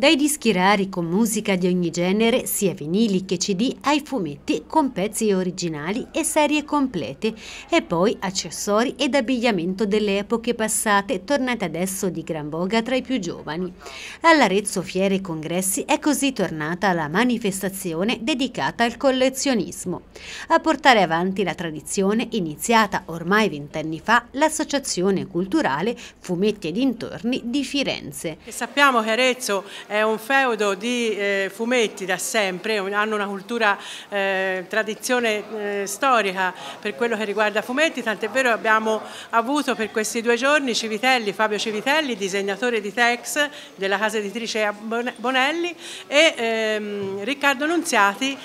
Dai dischi rari con musica di ogni genere, sia vinili che cd, ai fumetti con pezzi originali e serie complete, e poi accessori ed abbigliamento delle epoche passate, tornate adesso di gran voga tra i più giovani. All'Arezzo Fiere e Congressi è così tornata la manifestazione dedicata al collezionismo. A portare avanti la tradizione, iniziata ormai vent'anni fa, l'associazione culturale Fumetti e dintorni di Firenze. Sappiamo che Arezzo è un feudo di eh, fumetti da sempre, hanno una cultura, eh, tradizione eh, storica per quello che riguarda fumetti, tant'è vero abbiamo avuto per questi due giorni Civitelli, Fabio Civitelli, disegnatore di Tex della casa editrice Bonelli e ehm, Riccardo Nunziati,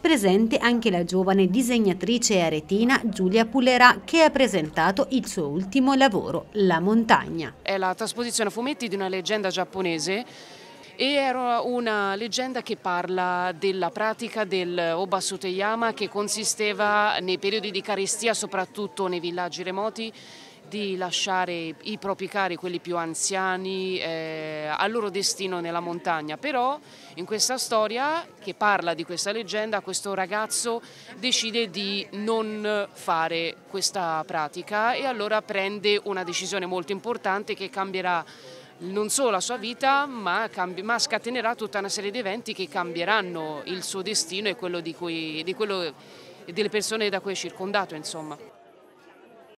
presente anche la giovane disegnatrice aretina Giulia Pulera che ha presentato il suo ultimo lavoro, La montagna. È la trasposizione a fumetti di una leggenda giapponese e era una leggenda che parla della pratica del Obassuteyama che consisteva nei periodi di carestia, soprattutto nei villaggi remoti, di lasciare i propri cari, quelli più anziani, eh, al loro destino nella montagna. Però in questa storia che parla di questa leggenda, questo ragazzo decide di non fare questa pratica e allora prende una decisione molto importante che cambierà non solo la sua vita ma, ma, scatenerà tutta una serie di eventi che cambieranno il suo destino e quello, di cui, di quello delle persone da cui è circondato insomma.